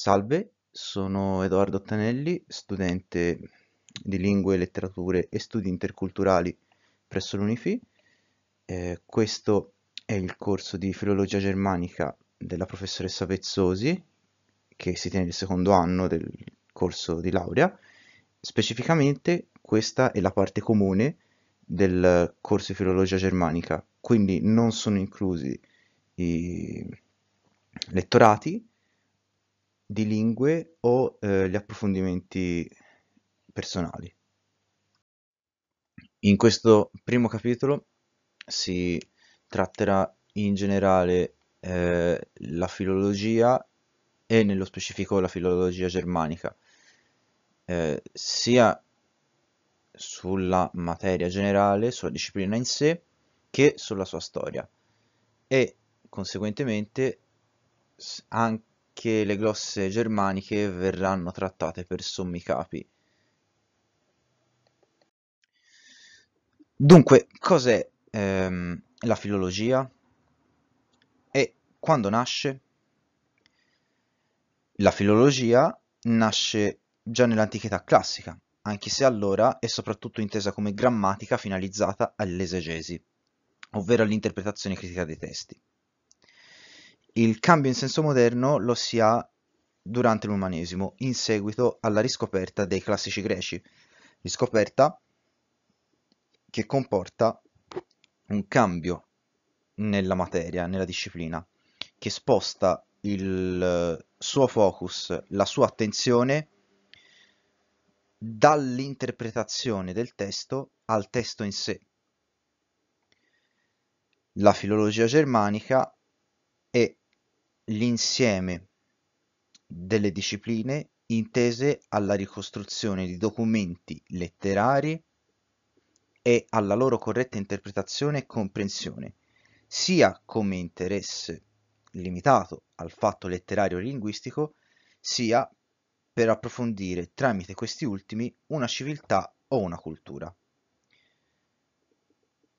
Salve, sono Edoardo Ottanelli, studente di Lingue, Letterature e Studi Interculturali presso l'Unifi. Eh, questo è il corso di Filologia Germanica della professoressa Pezzosi, che si tiene il secondo anno del corso di laurea. Specificamente questa è la parte comune del corso di Filologia Germanica, quindi non sono inclusi i lettorati, di lingue o eh, gli approfondimenti personali. In questo primo capitolo si tratterà in generale eh, la filologia e nello specifico la filologia germanica, eh, sia sulla materia generale, sulla disciplina in sé, che sulla sua storia e conseguentemente anche che le glosse germaniche verranno trattate per sommi capi. Dunque, cos'è ehm, la filologia? E quando nasce? La filologia nasce già nell'antichità classica, anche se allora è soprattutto intesa come grammatica finalizzata all'esegesi, ovvero all'interpretazione critica dei testi. Il cambio in senso moderno lo si ha durante l'umanesimo, in seguito alla riscoperta dei classici greci, riscoperta che comporta un cambio nella materia, nella disciplina, che sposta il suo focus, la sua attenzione dall'interpretazione del testo al testo in sé. La filologia germanica è l'insieme delle discipline intese alla ricostruzione di documenti letterari e alla loro corretta interpretazione e comprensione, sia come interesse limitato al fatto letterario e linguistico, sia per approfondire tramite questi ultimi una civiltà o una cultura.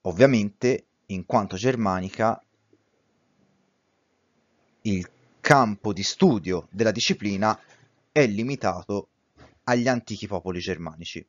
Ovviamente, in quanto germanica, il campo di studio della disciplina è limitato agli antichi popoli germanici.